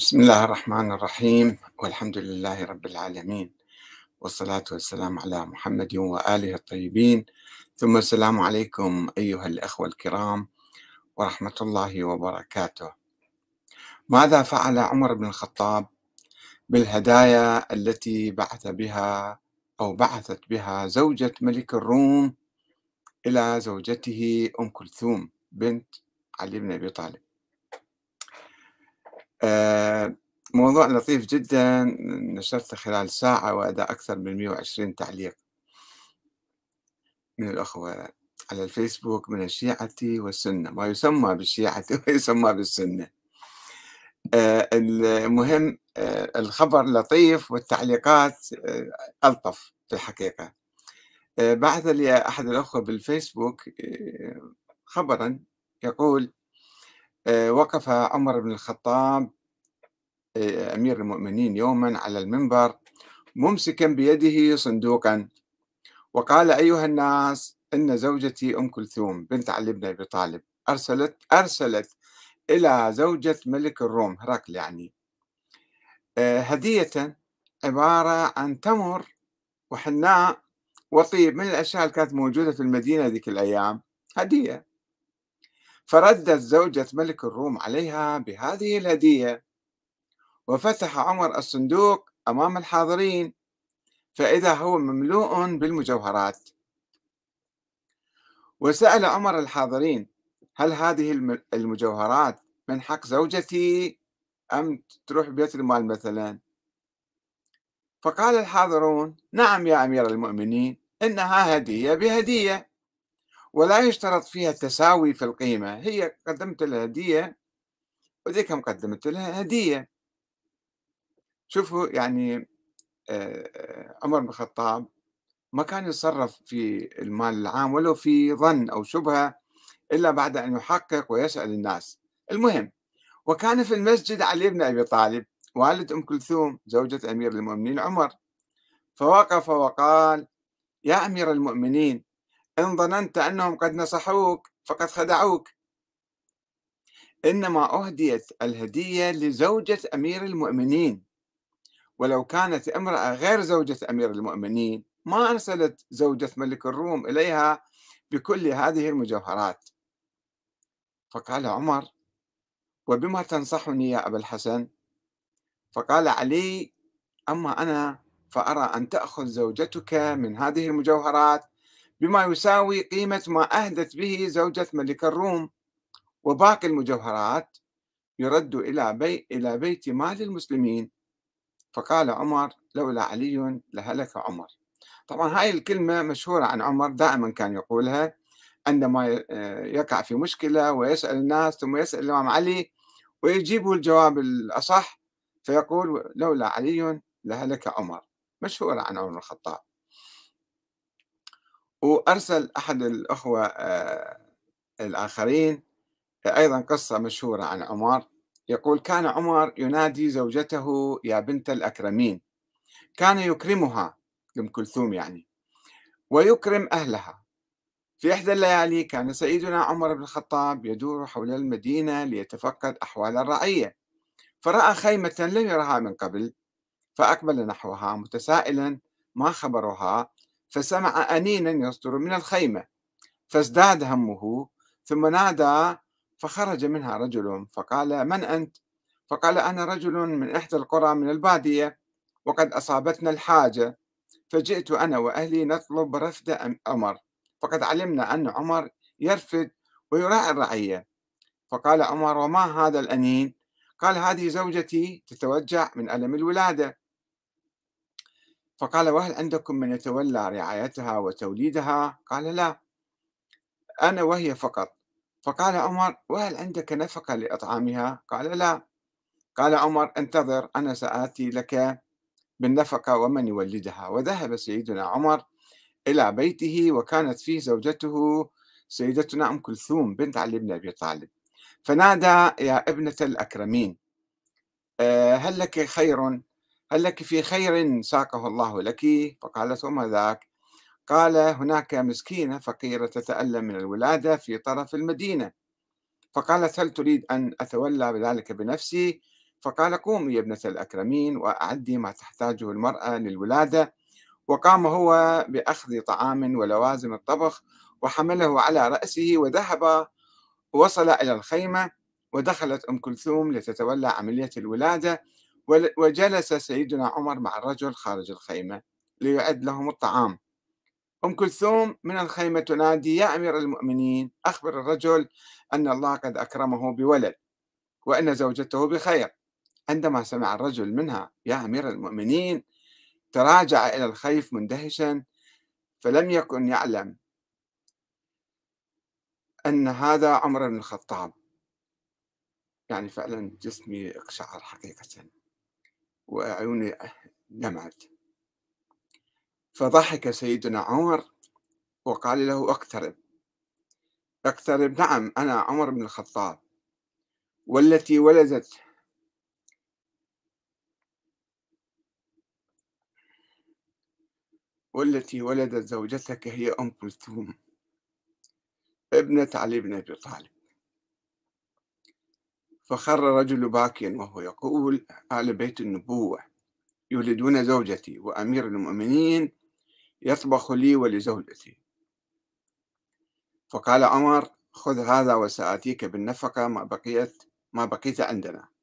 بسم الله الرحمن الرحيم والحمد لله رب العالمين والصلاة والسلام على محمد وآله الطيبين ثم السلام عليكم أيها الأخوة الكرام ورحمة الله وبركاته ماذا فعل عمر بن الخطاب بالهدايا التي بعث بها أو بعثت بها زوجة ملك الروم إلى زوجته أم كلثوم بنت علي بن أبي طالب آه، موضوع لطيف جدا نشرته خلال ساعة وأدى أكثر من 120 تعليق من الأخوة على الفيسبوك من الشيعة والسنة ما يسمى بالشيعة ويسمى بالسنة آه، المهم آه، الخبر لطيف والتعليقات ألطف في الحقيقة بعث لي أحد الأخوة بالفيسبوك خبرا يقول وقف عمر بن الخطاب آه، أمير المؤمنين يوما على المنبر ممسكا بيده صندوقا وقال أيها الناس إن زوجتي أم كلثوم بنت علي بن أبي طالب أرسلت أرسلت إلى زوجة ملك الروم هرقل يعني آه، هدية عبارة عن تمر وحناء وطيب من الأشياء اللي كانت موجودة في المدينة ذيك الأيام هدية فردت زوجة ملك الروم عليها بهذه الهدية وفتح عمر الصندوق أمام الحاضرين فإذا هو مملوء بالمجوهرات وسأل عمر الحاضرين هل هذه المجوهرات من حق زوجتي أم تروح بيت المال مثلا فقال الحاضرون نعم يا أمير المؤمنين إنها هدية بهدية ولا يشترط فيها التساوي في القيمة هي قدمت لها هدية وذيك قدمت لها هدية شوفوا يعني عمر بن الخطاب ما كان يتصرف في المال العام ولو في ظن أو شبهة إلا بعد أن يحقق ويسأل الناس المهم وكان في المسجد علي بن أبي طالب والد أم كلثوم زوجة أمير المؤمنين عمر فوقف وقال يا أمير المؤمنين إن ظننت أنهم قد نصحوك فقد خدعوك إنما أهديت الهدية لزوجة أمير المؤمنين ولو كانت امرأة غير زوجة أمير المؤمنين ما أرسلت زوجة ملك الروم إليها بكل هذه المجوهرات فقال عمر وبما تنصحني يا أبا الحسن فقال علي أما أنا فأرى أن تأخذ زوجتك من هذه المجوهرات بما يساوي قيمة ما أهدت به زوجة ملك الروم وباقي المجوهرات يرد إلى إلى بيت مال المسلمين فقال عمر لولا علي لهلك عمر طبعا هاي الكلمة مشهورة عن عمر دائما كان يقولها عندما آه، يقع في مشكلة ويسأل الناس ثم يسأل الإمام علي ويجيب الجواب الأصح فيقول لولا علي لهلك عمر مشهورة عن عمر الخطاب وأرسل أحد الأخوة آه، الآخرين أيضا قصة مشهورة عن عمر يقول كان عمر ينادي زوجته يا بنت الأكرمين كان يكرمها أم كلثوم يعني ويكرم أهلها في إحدى الليالي كان سيدنا عمر بن الخطاب يدور حول المدينة ليتفقد أحوال الرعية فرأى خيمة لم يرها من قبل فأقبل نحوها متسائلا ما خبرها فسمع أنينا يصدر من الخيمة فازداد همه ثم نادى فخرج منها رجل فقال من أنت؟ فقال أنا رجل من إحدى القرى من البادية وقد أصابتنا الحاجة فجئت أنا وأهلي نطلب رفد عمر فقد علمنا أن عمر يرفد ويراعي الرعية فقال عمر وما هذا الأنين قال هذه زوجتي تتوجع من ألم الولادة فقال وهل عندكم من يتولى رعايتها وتوليدها قال لا أنا وهي فقط فقال عمر وهل عندك نفقة لإطعامها قال لا قال عمر انتظر أنا سآتي لك بالنفقة ومن يولدها وذهب سيدنا عمر إلى بيته وكانت فيه زوجته سيدتنا أم كلثوم بنت علي بن أبي طالب فنادى يا ابنة الأكرمين آه، هل لك خير هل لك في خير ساقه الله لك فقالت وما ذاك قال هناك مسكينة فقيرة تتألم من الولادة في طرف المدينة فقالت هل تريد أن أتولى بذلك بنفسي فقال قومي يا ابنة الأكرمين وأعدي ما تحتاجه المرأة للولادة وقام هو بأخذ طعام ولوازم الطبخ وحمله على رأسه وذهب وصل إلى الخيمة ودخلت أم كلثوم لتتولى عملية الولادة وجلس سيدنا عمر مع الرجل خارج الخيمة ليعد لهم الطعام أم كلثوم من الخيمة تنادي يا أمير المؤمنين أخبر الرجل أن الله قد أكرمه بولد وأن زوجته بخير عندما سمع الرجل منها يا أمير المؤمنين تراجع إلى الخيف مندهشا فلم يكن يعلم أن هذا عمر بن الخطاب يعني فعلا جسمي اقشعر حقيقة وعيوني دمعت فضحك سيدنا عمر وقال له اقترب اقترب نعم أنا عمر بن الخطاب والتي ولدت والتي ولدت زوجتك هي أم كلثوم ابنة علي بن أبي طالب فخر رجل باكيا وهو يقول آل بيت النبوة يولدون زوجتي وأمير المؤمنين يطبخ لي ولزوجتي فقال عمر خذ هذا وسآتيك بالنفقة ما بقيت ما بقيت عندنا